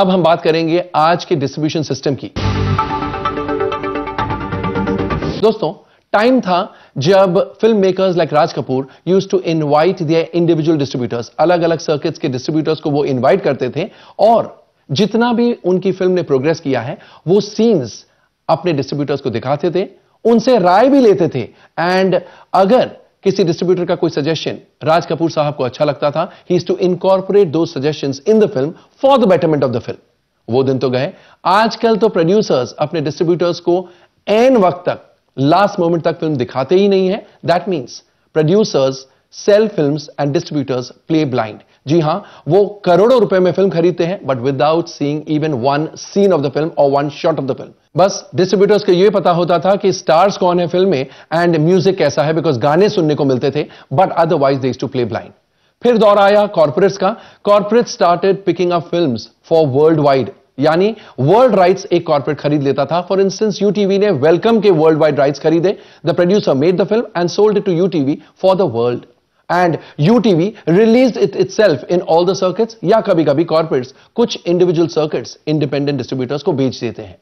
अब हम बात करेंगे आज के डिस्ट्रीब्यूशन सिस्टम की दोस्तों टाइम था जब film makers like Raj Kapoor use to invite the individual distributors अलग अलग सर्किट्स के डिस्ट्रीब्यूटर्स को वो इनवाइट करते थे और जितना भी उनकी फिल्म ने प्रोग्रेस किया है वो सीन्स अपने डिस्ट्रीब्यूटर्स को दिखाते थे उनसे राय भी लेते थे एंड अगर किसी डिस्ट्रीब्यूटर का कोई सजेशन राज कपूर साहब को अच्छा लगता था ही इज टू इनकॉर्पोरेट दो suggestion in the film for the betterment of the film वो दिन तो गए आजकल तो प्रोड्यूसर्स अपने डिस्ट्रीब्यूटर्स को एन वक्त तक लास्ट मोमेंट तक फिल्म दिखाते ही नहीं है that means producers sell film and distributors play blind जी हां वो करोड़ों रुपए में फिल्म खरीदते हैं but without seeing even one scene of the film और one shot of the film बस डिस्ट्रीब्यूटर्स को यह पता होता था कि स्टार्स कौन है फिल्म में एंड म्यूजिक कैसा है बिकॉज गाने सुनने को मिलते थे but otherwise they to play blind फिर दौर आया कॉर्पोरेट्स का corporate started picking up film for world wide यानी वर्ल्ड राइट्स एक कॉर्पोरेट खरीद लेता था फॉर इंस्टेंस यूटीवी ने वेलकम के वर्ल्ड वाइड राइट्स खरीदे the producer made the film and sold to UTV for the world and UTV release it itself in all the circuits या कभी कभी corporates कुछ individual circuits independent distributors को बेच देते हैं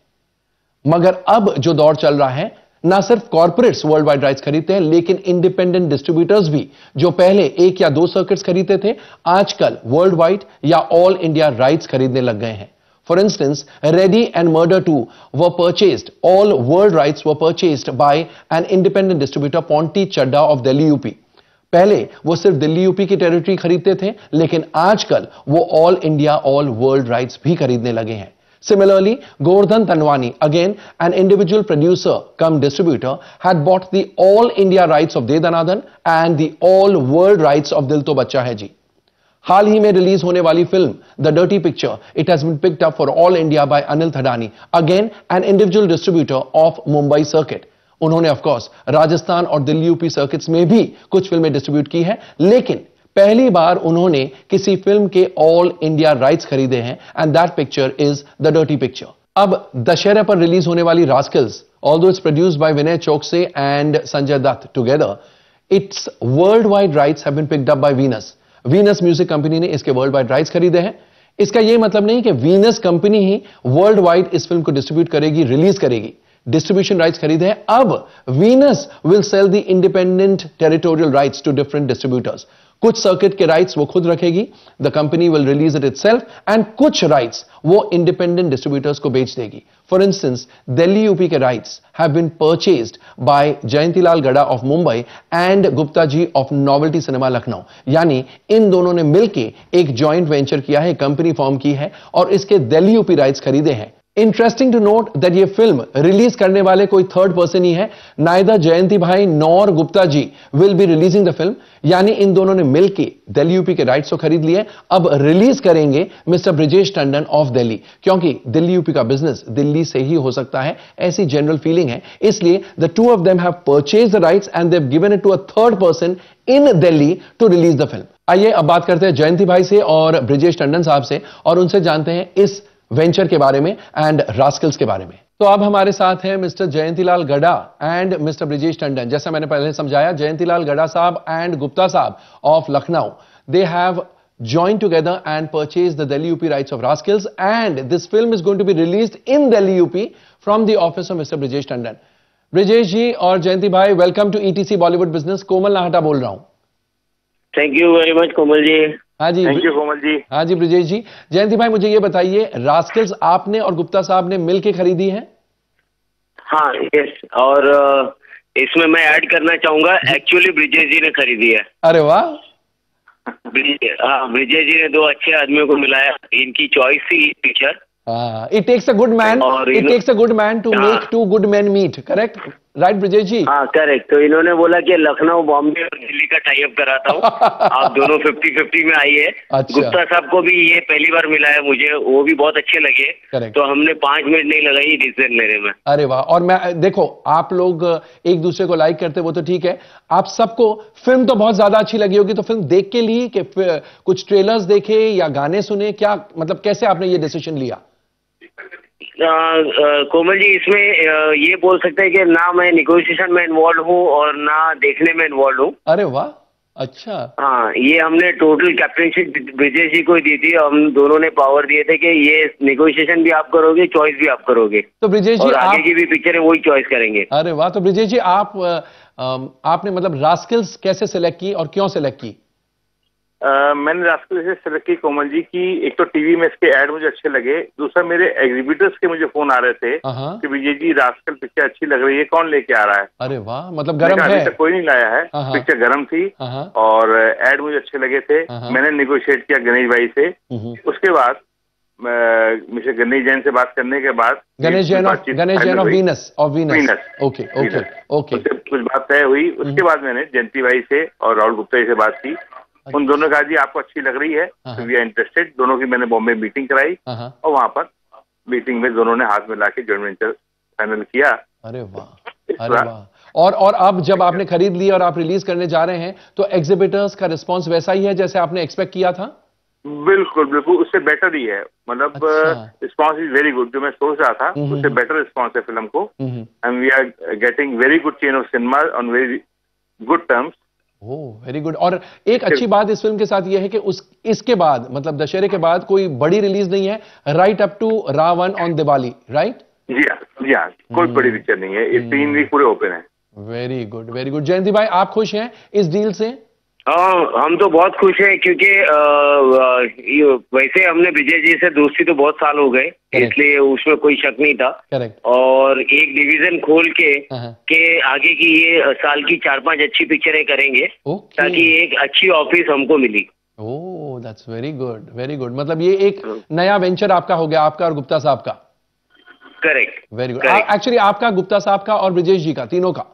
मगर अब जो दौर चल रहा है ना सिर्फ कॉर्पोरेट्स वर्ल्ड वाइड राइट्स खरीदते हैं लेकिन इंडिपेंडेंट डिस्ट्रीब्यूटर्स भी जो पहले एक या दो सर्किट्स खरीदते थे आजकल वर्ल्ड वाइड या ऑल इंडिया राइट्स खरीदने लग गए हैं for instance Ready and Murder two were purchased all world rights were purchased by an independent distributor Ponty Chadha of Delhi UP पहले वो सिर्फ दिल्ली यूपी की टेरिटरी खरीदते थे लेकिन आजकल वो all India all world rights भी खरीदने लगे हैं similarly Govardhan Tanwani again an individual producer cum distributor had bought the all India rights of De Danadan and the all world rights of Dil To बच्चा है जी हाल ही में रिलीज होने वाली film The Dirty Picture it has been picked up for all India by Anil Thadani again an individual distributor of Mumbai circuit उन्होंने of course Rajasthan और Delhi UP circuits में भी कुछ फिल्में डिस्ट्रीब्यूट की है लेकिन पहली बार उन्होंने किसी फिल्म के ऑल इंडिया राइट्स खरीदे हैं and that picture is The Dirty Picture अब दशहरा पर रिलीज होने वाली Rascals all it's produce by Vinay Chouksey and Sanjay Dutt together its world wide rights have been picked up by Venus Venus music company ने इसके world wide rights खरीदे हैं इसका यह मतलब नहीं कि वीनस कंपनी ही वर्ल्ड वाइड इस फिल्म को डिस्ट्रीब्यूट करेगी रिलीज करेगी डिस्ट्रीब्यूशन राइट्स खरीदे हैं अब Venus will sell the independent territorial rights to different distributors कुछ सर्किट के राइट्स वो खुद रखेगी the company will release it itself and कुछ राइट्स वो इंडिपेंडेंट डिस्ट्रीब्यूटर्स को बेच देगी फॉर इंस्टेंस दिल्ली यूपी के rights have been purchased by Jayantilal Gada of Mumbai and Gupta ji of Novelty Cinema Lucknow यानी इन दोनों ने मिलकर एक ज्वाइंट वेंचर किया है कंपनी फॉर्म की है और इसके दिल्ली यूपी राइट्स खरीदे हैं इंटरेस्टिंग टू नोट दैट ये फिल्म रिलीज करने वाले कोई थर्ड पर्सन ही है नायदा जयंती भाई नौर Gupta ji will be releasing the film यानी इन दोनों ने मिलकर दिल्ली यूपी के राइट्स को तो खरीद लिए अब रिलीज करेंगे मिस्टर ब्रिजेश टंडन ऑफ दिल्ली क्योंकि दिल्ली यूपी का बिजनेस दिल्ली से ही हो सकता है ऐसी जनरल फीलिंग है इसलिए the two of them have purchase the rights and they've given it to a third person in Delhi to release the film आइए अब बात करते हैं जयंती भाई से और ब्रिजेश टंडन साहब से और उनसे जानते हैं इस वेंचर के बारे में एंड रास्किल्स के बारे में तो अब हमारे साथ हैं मिस्टर जयंतीलाल गड्डा एंड मिस्टर ब्रिजेश टंडन जैसा मैंने पहले समझाया जयंतीलाल गड्डा साहब and Gupta sahab of Lucknow they have join together and purchase the Delhi UP rights of Rascals and this film is going to be release in Delhi UP from the office of mister Brijesh Tandon Brijesh ji और Jayanti bhai welcome to ETC Bollywood business Komal Nahta बोल रहा हूं thank you very much Komal ji हाँ जी thank you Komal ji हाँ जी ब्रजेश जी जयंती भाई मुझे ये बताइए रास्किल्स आपने और गुप्ता साहब ने मिल के खरीदी है हाँ यस और इसमें मैं ऐड करना चाहूंगा एक्चुअली ब्रिजेश जी ने खरीदी है अरे वाह हाँ ब्रिजेश जी ने दो अच्छे आदमियों को मिलाया इनकी चॉइस थी picture it takes a good man it takes a good man to make two good man meet correct right Brijesh ji हाँ करेक्ट तो इन्होंने बोला कि लखनऊ बॉम्बे और दिल्ली का टाइप कराता हूँ आप दोनों फिफ्टी फिफ्टी में आई है अच्छा। गुप्ता साहब को भी ये पहली बार मिला है मुझे वो भी बहुत अच्छे लगे करेक्ट तो हमने पांच मिनट नहीं लगाई डिसीजन लेने में अरे वाह और मैं देखो आप लोग एक दूसरे को लाइक करते वो तो ठीक है आप सबको फिल्म तो बहुत ज्यादा अच्छी लगी होगी तो फिल्म देख के ली कि कुछ ट्रेलर्स देखे या गाने सुने क्या मतलब कैसे आपने ये डिसीजन लिया कोमल जी इसमें ये बोल सकते हैं कि ना मैं निगोशिएशन में इन्वॉल्व हूँ और ना देखने में इन्वॉल्व हूँ अरे वाह अच्छा हाँ ये हमने टोटल कैप्टनशिप ब्रिजेश जी को दी थी हम दोनों ने पावर दिए थे कि ये निगोशिएशन भी आप करोगे चॉइस भी आप करोगे तो ब्रिजेश जी आगे आप... की भी पिक्चर है वही चॉइस करेंगे अरे वाह तो ब्रिजेश जी आप आ, आपने मतलब रास्किल्स कैसे सिलेक्ट की और क्यों सिलेक्ट की मैंने रास्ते से सेलेक्ट की कोमल जी की एक तो टीवी में इसके एड मुझे अच्छे लगे दूसरा मेरे एग्जीबिटर्स के मुझे फोन आ रहे थे कि विजय जी रास्कल पिक्चर अच्छी लग रही है कौन लेके आ रहा है अरे वाह मतलब गरम है तक कोई नहीं लाया है पिक्चर गर्म थी और एड मुझे अच्छे लगे थे मैंने निगोशिएट किया गणेश भाई से उसके बाद मिस्टर गणेश जैन से बात करने के बाद Ganesh Jain Ganesh Venus Venus okay okay okay कुछ बात तय हुई उसके हम्म। बाद मैंने जयंती भाई से और राहुल गुप्ता जी से बात की अच्छा। उन दोनों ने कहा जी आपको अच्छी लग रही है वी आर इंटरेस्टेड दोनों की मैंने बॉम्बे मीटिंग कराई हाँ, हाँ। और वहाँ पर मीटिंग में दोनों ने हाथ मिला के जॉइंट वेंचर फाइनल किया अरे वाह अरे वाह और और अब जब आपने खरीद ली और आप रिलीज करने जा रहे हैं तो एग्जिबिटर्स का रिस्पांस वैसा ही है जैसे आपने एक्सपेक्ट किया था बिल्कुल बिल्कुल उससे बेटर ही है मतलब रिस्पॉन्स इज वेरी गुड जो मैं सोच रहा था हम्म, हम्म, उससे बेटर हम्म। रिस्पॉन्स है फिल्म को and we are getting very good chain of cinema on very good terms very oh, good और एक अच्छी बात इस फिल्म के साथ यह है कि उस इसके बाद मतलब दशहरे के बाद कोई बड़ी रिलीज नहीं है right up to Raavan on Diwali right जी जी हाँ कोई बड़ी पिक्चर hmm. नहीं है तीन वीक hmm. पूरे ओपन है very good very good Jayanti bhai आप खुश हैं इस डील से हाँ हम तो बहुत खुश हैं क्योंकि वैसे हमने विजय जी से दोस्ती तो बहुत साल हो गए इसलिए उसमें कोई शक नहीं था और एक डिवीजन खोल के हाँ, हाँ। के आगे की ये साल की चार पांच अच्छी पिक्चरें करेंगे ताकि एक अच्छी ऑफिस हमको मिली oh that's very good very good मतलब ये एक हाँ। नया वेंचर आपका हो गया आपका और गुप्ता साहब का करेक्ट वेरी गुड एक्चुअली आपका गुप्ता साहब का और ब्रिजेश जी का तीनों का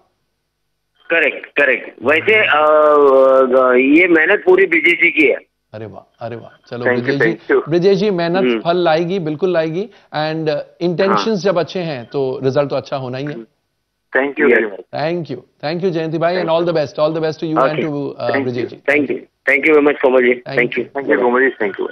करेक्ट करेक्ट वैसे आ, ये मेहनत पूरी ब्रिजेश जी की है अरे वाह अरे वाह चलो ब्रिजेश जी ब्रिजेश जी मेहनत हम्म। फल लाएगी बिल्कुल लाएगी एंड इंटेंशन uh, हाँ। जब अच्छे हैं तो रिजल्ट तो अच्छा होना ही है thank you thank you thank you Jayanti bhai and all the best all the best to you and to Brijesh ji thank you thank you very much Komal ji thank you thank you Komal ji thank you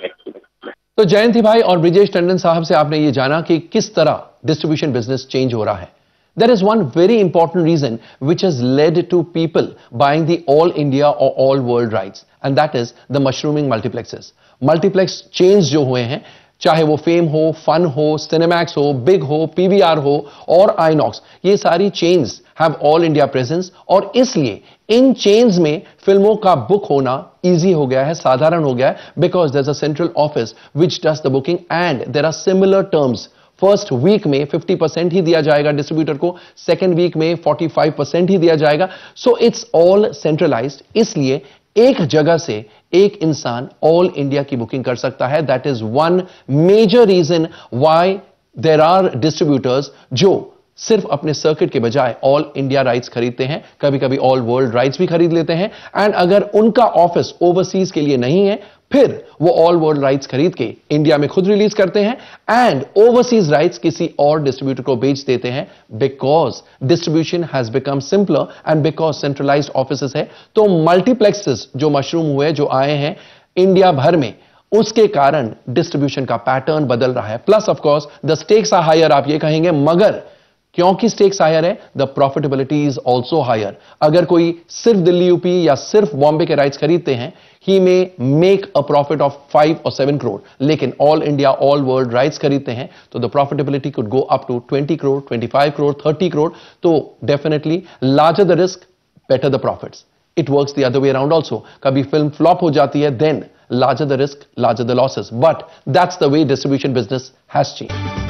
तो जयंती भाई और ब्रिजेश टंडन साहब से आपने ये जाना कि किस तरह डिस्ट्रीब्यूशन बिजनेस चेंज हो रहा है There is one very important reason which has led to people buying the all India or all world rights and that is the mushrooming multiplexes. Multiplex chains जो हुए हैं चाहे वो Fame हो Fun हो Cinemax हो Big हो PVR हो और Inox, ये सारी chains have All India presence और इसलिए इन chains में फिल्मों का book होना easy हो गया है साधारण हो गया है because there's a central office which does the booking and there are similar terms. First week में 50 परसेंट ही दिया जाएगा डिस्ट्रीब्यूटर को सेकेंड वीक में 45 परसेंट ही दिया जाएगा सो इट्स ऑल सेंट्रलाइज इसलिए एक जगह से एक इंसान ऑल इंडिया की बुकिंग कर सकता है that is one major reason why there are distributors जो सिर्फ अपने सर्किट के बजाय ऑल इंडिया राइट्स खरीदते हैं कभी कभी ऑल वर्ल्ड राइट्स भी खरीद लेते हैं एंड अगर उनका ऑफिस ओवरसीज के लिए नहीं है फिर वो ऑल वर्ल्ड राइट्स खरीद के इंडिया में खुद रिलीज करते हैं एंड ओवरसीज राइट्स किसी और डिस्ट्रीब्यूटर को बेच देते हैं because distribution has become simpler and because centralised office है तो मल्टीप्लेक्सेस जो मशरूम हुए जो आए हैं इंडिया भर में उसके कारण डिस्ट्रीब्यूशन का पैटर्न बदल रहा है plus of course the stakes are higher आप ये कहेंगे मगर क्योंकि स्टेक्स हायर है the profitability is also higher अगर कोई सिर्फ दिल्ली यूपी या सिर्फ बॉम्बे के राइट्स खरीदते हैं ही में make a profit of five और सेवन करोड़ लेकिन all India all world rights खरीदते हैं तो the profitability could go up to twenty crore twenty five crore thirty crore तो definitely larger the risk better the profit it works the other way around also कभी film flop हो जाती है then larger the risk larger the losses but that's the way distribution business has change